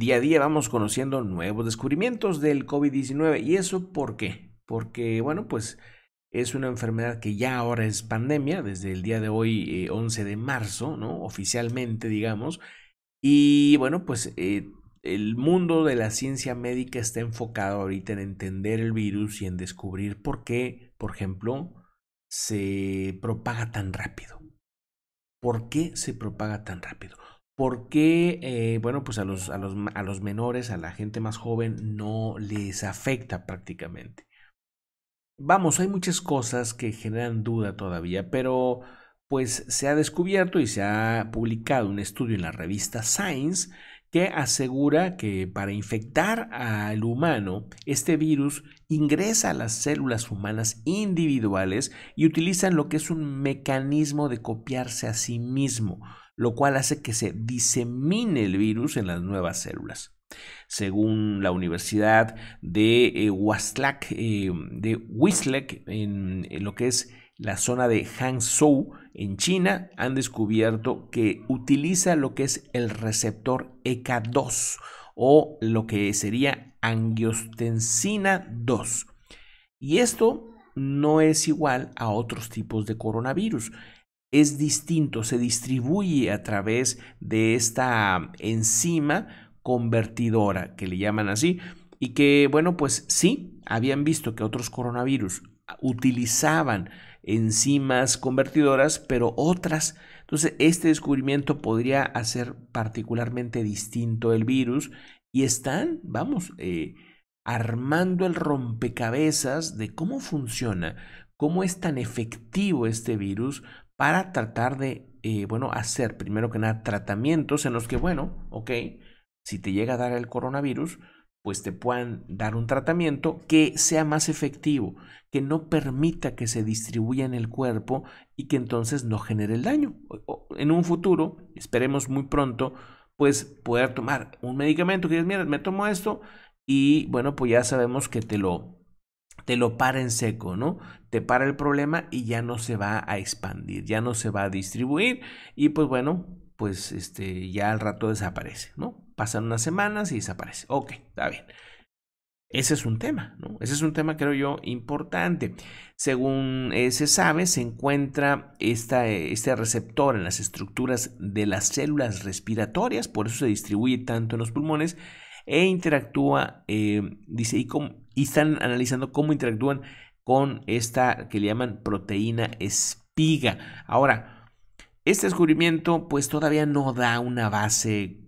Día a día vamos conociendo nuevos descubrimientos del COVID-19. ¿Y eso por qué? Porque, bueno, pues es una enfermedad que ya ahora es pandemia, desde el día de hoy, 11 eh, de marzo, ¿no? Oficialmente, digamos. Y bueno, pues eh, el mundo de la ciencia médica está enfocado ahorita en entender el virus y en descubrir por qué, por ejemplo, se propaga tan rápido. ¿Por qué se propaga tan rápido? ¿Por qué eh, bueno, pues a los, menores, a la gente más joven, no les afecta prácticamente. Vamos, hay muchas cosas que generan duda todavía, pero pues se ha descubierto y se ha publicado un estudio en la revista Science que asegura que para infectar al humano, este virus ingresa a las células humanas individuales y utilizan lo que es un mecanismo de copiarse a sí mismo lo cual hace que se disemine el virus en las nuevas células. Según la Universidad de eh, eh de en, lo que es la zona de Hangzhou, en China, han descubierto que utiliza lo que es el receptor ECA2 o lo que sería angiostensina 2. Y esto no es igual a otros tipos de coronavirus es distinto, se distribuye a través de esta enzima convertidora, que le llaman así, y que, bueno, pues sí, habían visto que otros coronavirus utilizaban enzimas convertidoras, pero otras. Entonces, este descubrimiento podría hacer particularmente distinto el virus y están, vamos, eh, armando el rompecabezas de cómo funciona, cómo es tan efectivo este virus para tratar de, eh, bueno, hacer primero que nada tratamientos en los que, bueno, ok, si te llega a dar el coronavirus, pues te puedan dar un tratamiento que sea más efectivo, que no permita que se distribuya en el cuerpo y que entonces no genere el daño. En un futuro, esperemos muy pronto, pues poder tomar un medicamento que digas, mira, me tomo esto y bueno, pues ya sabemos que te lo te lo para en seco, ¿no? Te para el problema y ya no se va a expandir, ya no se va a distribuir y pues bueno, pues este ya al rato desaparece, ¿no? Pasan unas semanas y desaparece. Ok, está bien. Ese es un tema, ¿no? Ese es un tema, creo yo, importante. Según eh, se sabe, se encuentra esta, este receptor en las estructuras de las células respiratorias, por eso se distribuye tanto en los pulmones e interactúa, em, dice, y, están analizando cómo interactúan con esta que le llaman proteína espiga. Ahora, este descubrimiento pues todavía no da una base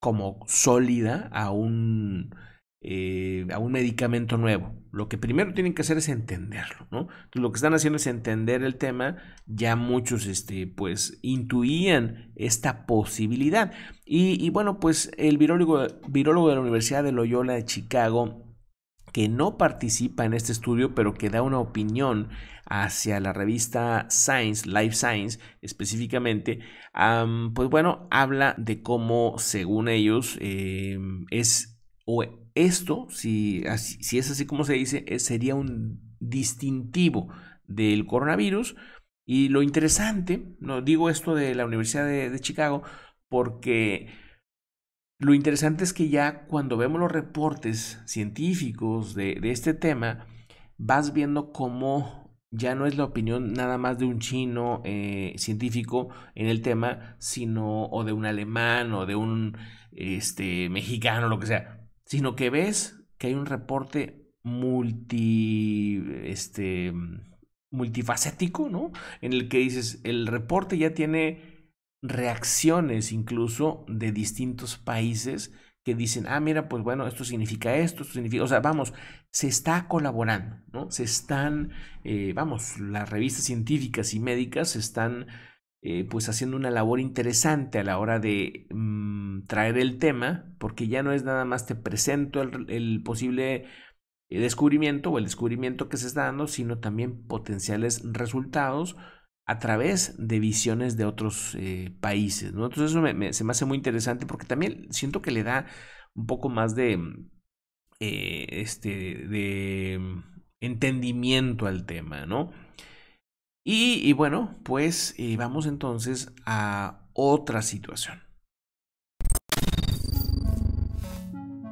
como sólida a un, eh, a un medicamento nuevo. Lo que primero tienen que hacer es entenderlo, ¿no? Entonces, lo que están haciendo es entender el tema. Ya muchos, este, pues, intuían esta posibilidad. Y, bueno, pues, el virólogo, de la Universidad de Loyola de Chicago, que no participa en este estudio, pero que da una opinión hacia la revista Science, Life Science específicamente, pues bueno, habla de cómo, según ellos, em, es o esto, si, si es así como se dice, eh, sería un distintivo del coronavirus. Y lo interesante, no digo esto de la Universidad de, Chicago, porque lo interesante es que ya cuando vemos los reportes científicos de, este tema, vas viendo cómo ya no es la opinión nada más de un chino eh, científico en el tema, sino o de un alemán o de un este, mexicano, lo que sea sino que ves que hay un reporte multi, este, multifacético, ¿no? En el que dices, el reporte ya tiene reacciones incluso de distintos países que dicen, ah, mira, pues bueno, esto significa esto, esto significa, o sea, vamos, se está colaborando, ¿no? Se están, eh, vamos, las revistas científicas y médicas se están eh, pues haciendo una labor interesante a la hora de mm, traer el tema, porque ya no es nada más te presento el, posible eh, descubrimiento o el descubrimiento que se está dando, sino también potenciales resultados a través de visiones de otros eh, países. ¿no? Entonces eso se me hace muy interesante porque también siento que le da un poco más de, mm, este, de mm, entendimiento al tema, ¿no? Y, bueno, pues eh, vamos entonces a otra situación.